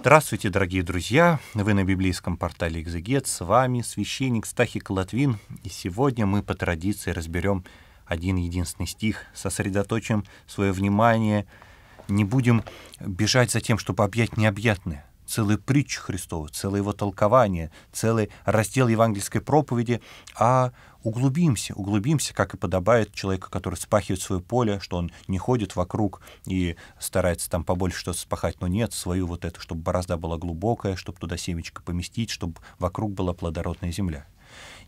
Здравствуйте, дорогие друзья! Вы на библейском портале «Экзегет». С вами священник Стахик Латвин. И сегодня мы по традиции разберем один единственный стих, сосредоточим свое внимание, не будем бежать за тем, чтобы объять необъятное целые притчи Христовы, целое его толкование, целый раздел евангельской проповеди, а углубимся, углубимся, как и подобает человеку, который спахивает свое поле, что он не ходит вокруг и старается там побольше что-то спахать, но нет, свою вот эту, чтобы борозда была глубокая, чтобы туда семечко поместить, чтобы вокруг была плодородная земля.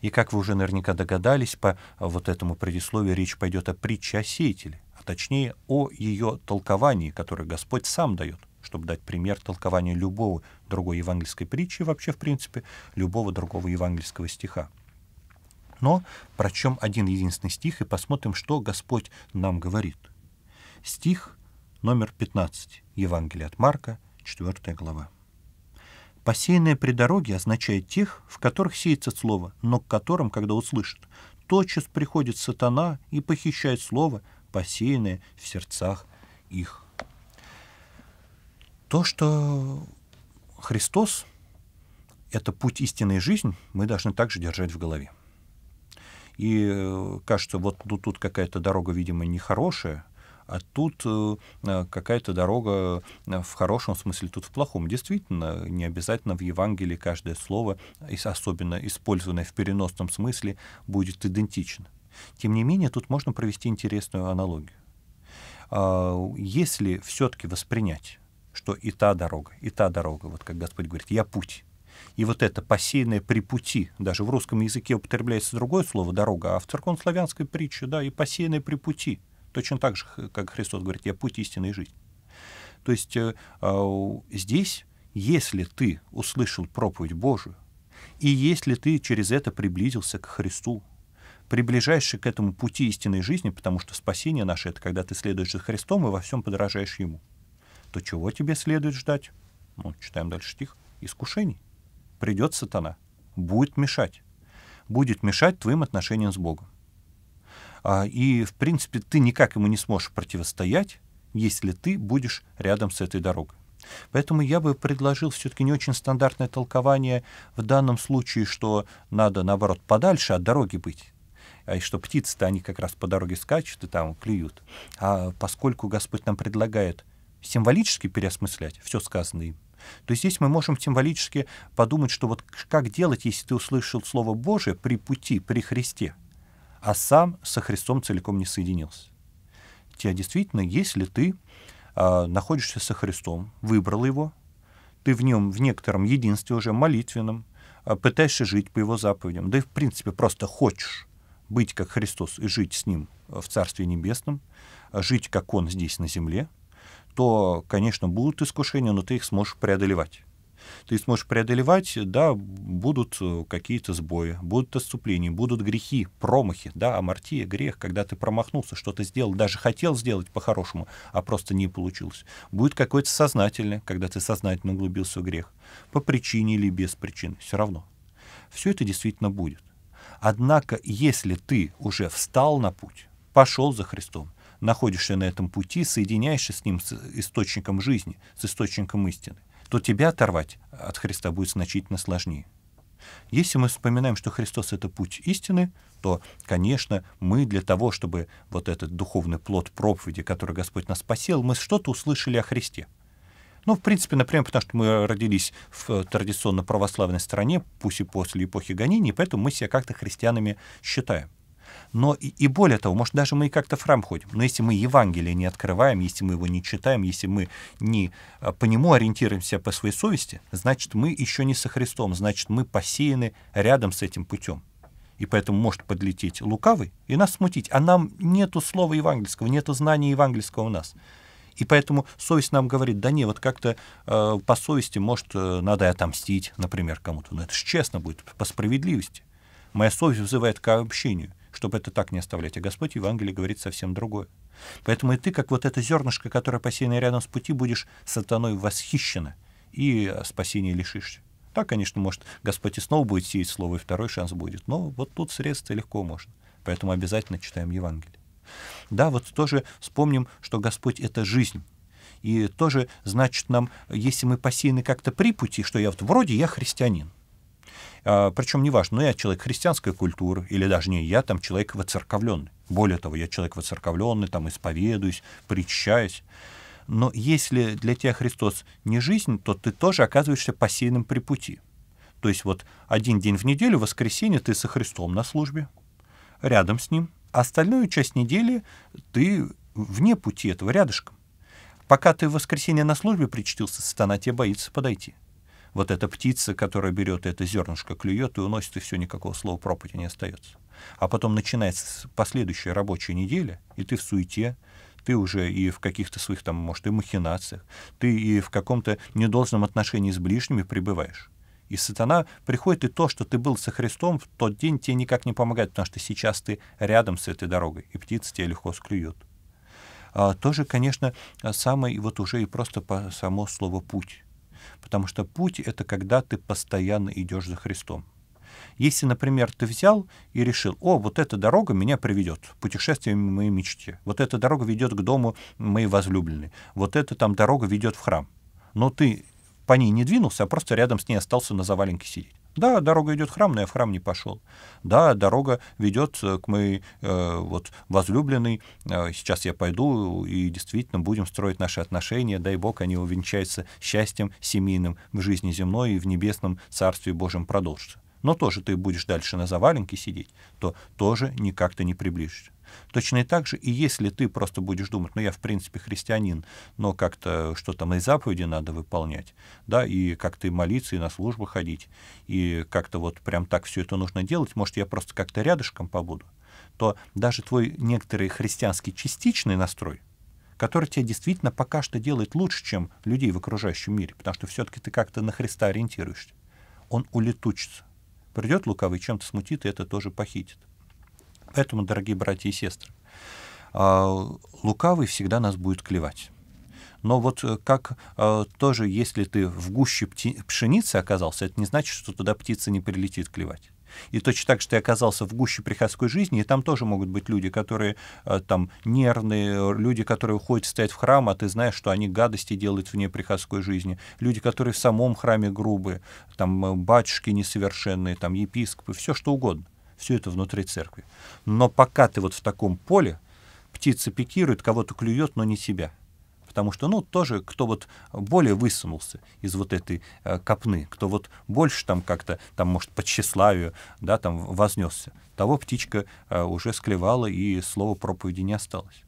И, как вы уже наверняка догадались, по вот этому предисловию речь пойдет о притче о сеятеле, а точнее о ее толковании, которое Господь сам дает чтобы дать пример толкования любого другой евангельской притчи, вообще, в принципе, любого другого евангельского стиха. Но прочем один единственный стих и посмотрим, что Господь нам говорит. Стих номер 15 Евангелия от Марка, 4 глава. Посеянное при дороге означает тех, в которых сеется слово, но к которым, когда услышат, тотчас приходит сатана и похищает слово, посеянное в сердцах их. То, что Христос — это путь истинной жизни, мы должны также держать в голове. И э, кажется, вот тут, тут какая-то дорога, видимо, нехорошая, а тут э, э, какая-то дорога в хорошем смысле, тут в плохом. Действительно, не обязательно в Евангелии каждое слово, особенно использованное в переносном смысле, будет идентично. Тем не менее, тут можно провести интересную аналогию. А, если все-таки воспринять что и та дорога, и та дорога, вот как Господь говорит, я путь. И вот это посеянное при пути, даже в русском языке употребляется другое слово «дорога», а в церковнославянской притче, да, и посеянное при пути, точно так же, как Христос говорит, я путь истинной жизни. То есть э, а, здесь, если ты услышал проповедь Божию, и если ты через это приблизился к Христу, приближаешься к этому пути истинной жизни, потому что спасение наше — это когда ты следуешь за Христом и во всем подражаешь Ему — то чего тебе следует ждать? Ну, читаем дальше стих. Искушений. Придет сатана. Будет мешать. Будет мешать твоим отношениям с Богом. А, и, в принципе, ты никак ему не сможешь противостоять, если ты будешь рядом с этой дорогой. Поэтому я бы предложил все-таки не очень стандартное толкование в данном случае, что надо, наоборот, подальше от дороги быть. А и что птицы-то они как раз по дороге скачут и там клюют. А поскольку Господь нам предлагает — символически переосмыслять все сказанное им. То есть здесь мы можем символически подумать, что вот как делать, если ты услышал Слово Божие при пути, при Христе, а сам со Христом целиком не соединился. Тебя действительно, если ты э, находишься со Христом, выбрал Его, ты в нем в некотором единстве уже молитвенном, э, пытаешься жить по Его заповедям, да и в принципе просто хочешь быть как Христос и жить с Ним а, в Царстве Небесном, жить как Он здесь на земле, то, конечно, будут искушения, но ты их сможешь преодолевать. Ты сможешь преодолевать, да, будут э, какие-то сбои, будут отступления, будут грехи, промахи, да, амортия, грех, когда ты промахнулся, что-то сделал, даже хотел сделать по-хорошему, а просто не получилось. Будет какое-то сознательное, когда ты сознательно углубился в грех, по причине или без причины, все равно. Все это действительно будет. Однако, если ты уже встал на путь, пошел за Христом, находишься на этом пути, соединяешься с ним, с источником жизни, с источником истины, то тебя оторвать от Христа будет значительно сложнее. Если мы вспоминаем, что Христос — это путь истины, то, конечно, мы для того, чтобы вот этот духовный плод проповеди, который Господь нас посел, мы что-то услышали о Христе. Ну, в принципе, например, потому что мы родились в традиционно православной стране, пусть и после эпохи гонений, поэтому мы себя как-то христианами считаем. Но и, и более того, может, даже мы и как-то в храм ходим, но если мы Евангелие не открываем, если мы его не читаем, если мы не а, по нему ориентируемся по своей совести, значит, мы еще не со Христом, значит, мы посеяны рядом с этим путем. И поэтому может подлететь лукавый и нас смутить. А нам нету слова евангельского, нету знания евангельского у нас. И поэтому совесть нам говорит, да не, вот как-то э, по совести, может, э, надо отомстить, например, кому-то. Но это же честно будет, по справедливости. Моя совесть вызывает к общению чтобы это так не оставлять. А Господь в Евангелии говорит совсем другое. Поэтому и ты, как вот это зернышко, которое посеяно рядом с пути, будешь сатаной восхищена и спасения лишишься. Так, конечно, может, Господь и снова будет сеять слово, и второй шанс будет. Но вот тут средства легко можно. Поэтому обязательно читаем Евангелие. Да, вот тоже вспомним, что Господь — это жизнь. И тоже, значит, нам, если мы посеяны как-то при пути, что я вот вроде я христианин, а, Причем не важно, но ну, я человек христианской культуры, или даже не я, там человек воцерковленный. Более того, я человек воцерковленный, там исповедуюсь, причащаюсь. Но если для тебя Христос не жизнь, то ты тоже оказываешься посеянным при пути. То есть вот один день в неделю, в воскресенье, ты со Христом на службе, рядом с Ним, а остальную часть недели ты вне пути этого, рядышком. Пока ты в воскресенье на службе причтился, сатана тебе боится подойти вот эта птица, которая берет это зернышко, клюет и уносит, и все, никакого слова пропади не остается. А потом начинается последующая рабочая неделя, и ты в суете, ты уже и в каких-то своих, там, может, и махинациях, ты и в каком-то недолжном отношении с ближними пребываешь. И сатана приходит, и то, что ты был со Христом, в тот день тебе никак не помогает, потому что сейчас ты рядом с этой дорогой, и птицы тебя легко склюют. А, тоже, конечно, самое, вот уже и просто по само слово «путь» потому что путь — это когда ты постоянно идешь за Христом. Если, например, ты взял и решил, о, вот эта дорога меня приведет, путешествиям моей мечте, вот эта дорога ведет к дому моей возлюбленной, вот эта там дорога ведет в храм, но ты по ней не двинулся, а просто рядом с ней остался на заваленке сидеть. Да, дорога идет в храм, но я в храм не пошел. Да, дорога ведет э, к моей э, вот, возлюбленной. Э, сейчас я пойду и действительно будем строить наши отношения. Дай Бог, они увенчаются счастьем семейным в жизни земной и в небесном Царстве Божьем продолжатся но тоже ты будешь дальше на заваленке сидеть, то тоже никак ты не приближишься. Точно и так же, и если ты просто будешь думать, ну я в принципе христианин, но как-то что то и заповеди надо выполнять, да, и как-то и молиться, и на службу ходить, и как-то вот прям так все это нужно делать, может я просто как-то рядышком побуду, то даже твой некоторый христианский частичный настрой, который тебя действительно пока что делает лучше, чем людей в окружающем мире, потому что все-таки ты как-то на Христа ориентируешься, он улетучится. Придет лукавый, чем-то смутит, и это тоже похитит. Поэтому, дорогие братья и сестры, а, лукавый всегда нас будет клевать. Но вот э, как э, тоже, если ты в гуще пти- пшеницы оказался, это не значит, что туда птица не прилетит клевать. И точно так же ты оказался в гуще приходской жизни, и там тоже могут быть люди, которые э, там нервные, люди, которые уходят стоять в храм, а ты знаешь, что они гадости делают вне приходской жизни. Люди, которые в самом храме грубые, там э, батюшки несовершенные, там епископы, все что угодно. Все это внутри церкви. Но пока ты вот в таком поле, птица пикирует, кого-то клюет, но не себя потому что, ну, тоже кто вот более высунулся из вот этой э, копны, кто вот больше там как-то, там, может, по тщеславию, да, там вознесся, того птичка э, уже склевала, и слова проповеди не осталось.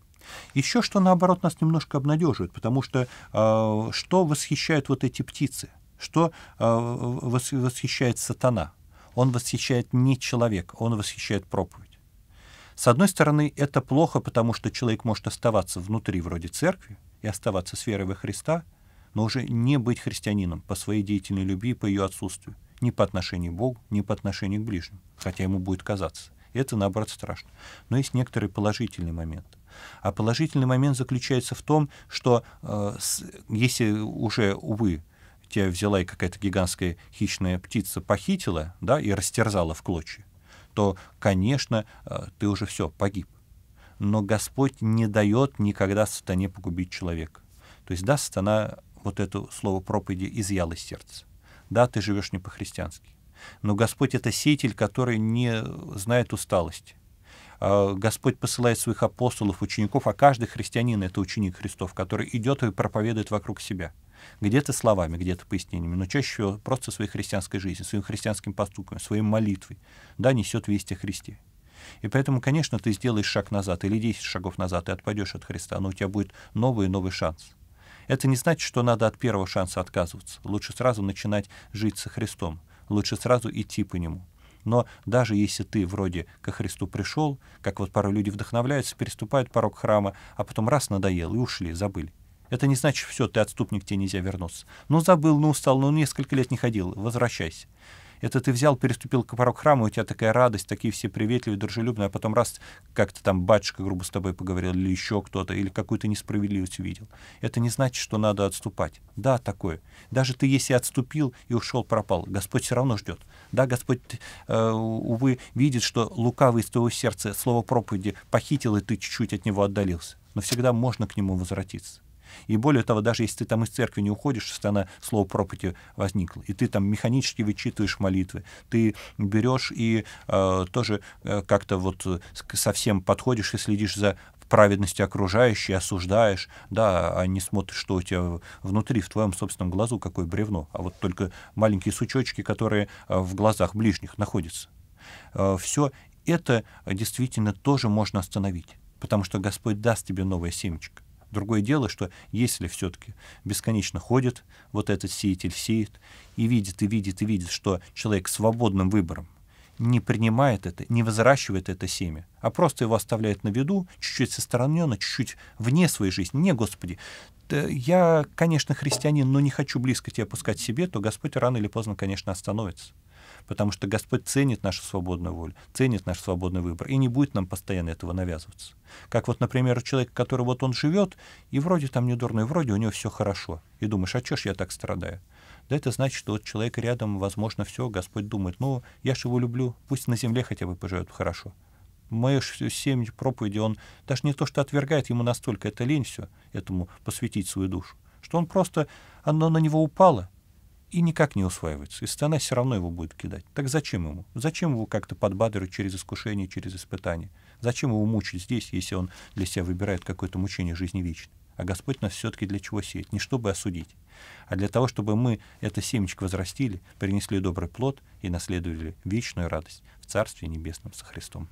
Еще что, наоборот, нас немножко обнадеживает, потому что э, что восхищают вот эти птицы? Что э, восхищает сатана? Он восхищает не человек, он восхищает проповедь. С одной стороны, это плохо, потому что человек может оставаться внутри вроде церкви, и оставаться с верой во Христа, но уже не быть христианином по своей деятельной любви и по ее отсутствию, ни по отношению к Богу, ни по отношению к ближним, хотя ему будет казаться. Это, наоборот, страшно. Но есть некоторый положительный момент, А положительный момент заключается в том, что э, если уже, увы, тебя взяла и какая-то гигантская хищная птица похитила, да, и растерзала в клочья, то, конечно, э, ты уже все, погиб но Господь не дает никогда сатане погубить человека. То есть, да, сатана вот это слово проповеди изъял из сердца. Да, ты живешь не по-христиански. Но Господь — это сеятель, который не знает усталости. А Господь посылает своих апостолов, учеников, а каждый христианин — это ученик Христов, который идет и проповедует вокруг себя. Где-то словами, где-то пояснениями, но чаще всего просто своей христианской жизнью, своим христианским поступком, своей молитвой, да, несет весть о Христе. И поэтому, конечно, ты сделаешь шаг назад или 10 шагов назад, и отпадешь от Христа, но у тебя будет новый и новый шанс. Это не значит, что надо от первого шанса отказываться. Лучше сразу начинать жить со Христом. Лучше сразу идти по Нему. Но даже если ты вроде ко Христу пришел, как вот пару людей вдохновляются, переступают порог храма, а потом раз надоел и ушли, забыли. Это не значит, все, ты отступник, тебе нельзя вернуться. Ну, забыл, ну, устал, ну, несколько лет не ходил, возвращайся. Это ты взял, переступил к порог храма, у тебя такая радость, такие все приветливые, дружелюбные, а потом раз как-то там батюшка грубо с тобой поговорил, или еще кто-то, или какую-то несправедливость увидел. Это не значит, что надо отступать. Да, такое. Даже ты, если отступил и ушел, пропал, Господь все равно ждет. Да, Господь, э, увы, видит, что лукавый из твоего сердца слово проповеди похитил, и ты чуть-чуть от него отдалился. Но всегда можно к нему возвратиться. И более того, даже если ты там из церкви не уходишь, если она слово пропати возникло, и ты там механически вычитываешь молитвы, ты берешь и э, тоже э, как-то вот э, совсем подходишь и следишь за праведности окружающей, осуждаешь, да, а не смотришь, что у тебя внутри, в твоем собственном глазу, какое бревно, а вот только маленькие сучочки, которые э, в глазах ближних находятся. Э, Все это действительно тоже можно остановить, потому что Господь даст тебе новое семечко. Другое дело, что если все-таки бесконечно ходит вот этот сеятель, сеет, и видит, и видит, и видит, что человек свободным выбором не принимает это, не возращивает это семя, а просто его оставляет на виду, чуть-чуть со состороненно, чуть-чуть вне своей жизни. Не, Господи, я, конечно, христианин, но не хочу близко тебя пускать себе, то Господь рано или поздно, конечно, остановится потому что Господь ценит нашу свободную волю, ценит наш свободный выбор и не будет нам постоянно этого навязываться. Как вот, например, человек, который вот он живет, и вроде там не дурной, вроде у него все хорошо, и думаешь, а чё ж я так страдаю? Да это значит, что вот человек рядом, возможно, все, Господь думает, ну, я же его люблю, пусть на земле хотя бы поживет хорошо. Мои семь проповеди, он даже не то, что отвергает, ему настолько это лень все, этому посвятить свою душу, что он просто, оно на него упало, и никак не усваивается. И страна все равно его будет кидать. Так зачем ему? Зачем его как-то подбадривать через искушение, через испытание? Зачем его мучить здесь, если он для себя выбирает какое-то мучение жизни вечной? А Господь нас все-таки для чего сеет? Не чтобы осудить, а для того, чтобы мы это семечко возрастили, принесли добрый плод и наследовали вечную радость в Царстве Небесном со Христом.